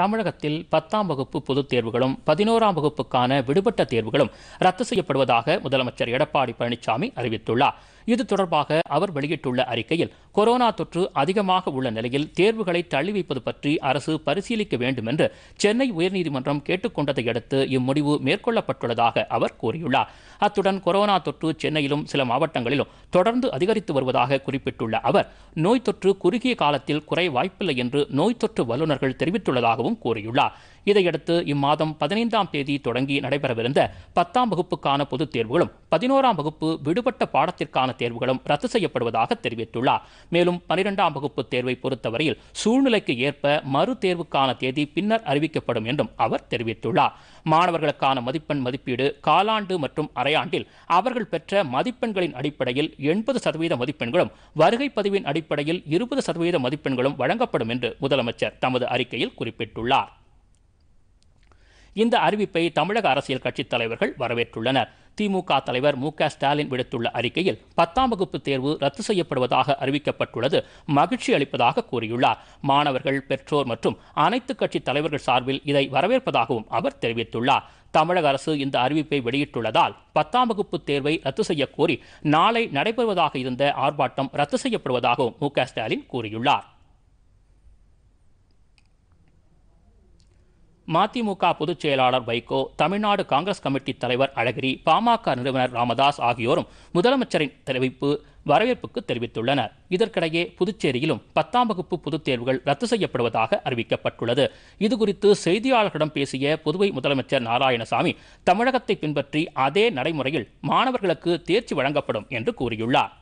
தமிழகத்தில் பத்தாம் வகுப்பு பொதுத் தேர்வுகளும் பதினோராம் வகுப்புக்கான விடுபட்ட தேர்வுகளும் ரத்து செய்யப்படுவதாக முதலமைச்சர் எடப்பாடி பழனிசாமி அறிவித்துள்ளார் இது தொடர்பாக அவர் வெளியிட்டுள்ள அறிக்கையில் கொரோனா தொற்று அதிகமாக உள்ள நிலையில் தேர்வுகளை தள்ளி வைப்பது பற்றி அரசு பரிசீலிக்க வேண்டும் என்று சென்னை உயர்நீதிமன்றம் கேட்டுக்கொண்டதை அடுத்து இம்முடிவு மேற்கொள்ளப்பட்டுள்ளதாக அவர் கூறியுள்ளார் அத்துடன் கொரோனா தொற்று சென்னையிலும் சில மாவட்டங்களிலும் தொடர்ந்து அதிகரித்து வருவதாக குறிப்பிட்டுள்ள அவர் நோய் தொற்று குறுகிய காலத்தில் குறை வாய்ப்பில்லை என்று நோய் தொற்று வல்லுநர்கள் தெரிவித்துள்ளதாகவும் கூறியுள்ளார் இதையடுத்து இம்மாதம் பதினைந்தாம் தேதி தொடங்கி நடைபெறவிருந்த பத்தாம் வகுப்புக்கான பொதுத் தேர்வுகளும் பதினோராம் வகுப்பு விடுபட்ட பாடத்திற்கான தேர்வுகளும் ரத்து செய்யப்படுவதாக தெரிவித்துள்ளார் மேலும் பனிரெண்டாம் வகுப்பு தேர்வை பொறுத்தவரையில் சூழ்நிலைக்கு ஏற்ப மறு தேர்வுக்கான தேதி பின்னர் அறிவிக்கப்படும் என்றும் அவர் தெரிவித்துள்ளார் மாணவர்களுக்கான மதிப்பெண் மதிப்பீடு காலாண்டு மற்றும் அரையாண்டில் அவர்கள் பெற்ற மதிப்பெண்களின் அடிப்படையில் எண்பது சதவீத மதிப்பெண்களும் வருகை பதிவின் அடிப்படையில் இருபது சதவீத மதிப்பெண்களும் வழங்கப்படும் என்று முதலமைச்சர் தமது அறிக்கையில் குறிப்பிட்டுள்ளார் இந்த அறிவிப்பை தமிழக அரசியல் கட்சித் தலைவர்கள் வரவேற்றுள்ளனர் திமுக தலைவர் மு ஸ்டாலின் விடுத்துள்ள அறிக்கையில் பத்தாம் வகுப்பு தேர்வு ரத்து செய்யப்படுவதாக அறிவிக்கப்பட்டுள்ளது மகிழ்ச்சி அளிப்பதாக கூறியுள்ளார் மாணவர்கள் பெற்றோர் மற்றும் அனைத்து கட்சி தலைவர்கள் சார்பில் இதை வரவேற்பதாகவும் அவர் தெரிவித்துள்ளார் தமிழக அரசு இந்த அறிவிப்பை வெளியிட்டுள்ளதால் பத்தாம் வகுப்பு தேர்வை ரத்து செய்யக்கோரி கோரி நாளை நடைபெறுவதாக இருந்த ஆர்ப்பாட்டம் ரத்து செய்யப்படுவதாகவும் மு ஸ்டாலின் கூறியுள்ளார் மதிமுக பொதுச்செயலாளர் வைகோ தமிழ்நாடு காங்கிரஸ் கமிட்டி தலைவர் அழகிரி பாமக நிறுவனர் ராமதாஸ் ஆகியோரும் முதலமைச்சரின் தெரிவிப்பு வரவேற்புக்கு தெரிவித்துள்ளனர் இதற்கிடையே புதுச்சேரியிலும் பத்தாம் வகுப்பு பொதுத் தேர்வுகள் ரத்து செய்யப்படுவதாக அறிவிக்கப்பட்டுள்ளது இதுகுறித்து செய்தியாளர்களிடம் பேசிய புதுவை முதலமைச்சர் நாராயணசாமி தமிழகத்தை பின்பற்றி அதே நடைமுறையில் மாணவர்களுக்கு தேர்ச்சி வழங்கப்படும் என்று கூறியுள்ளார்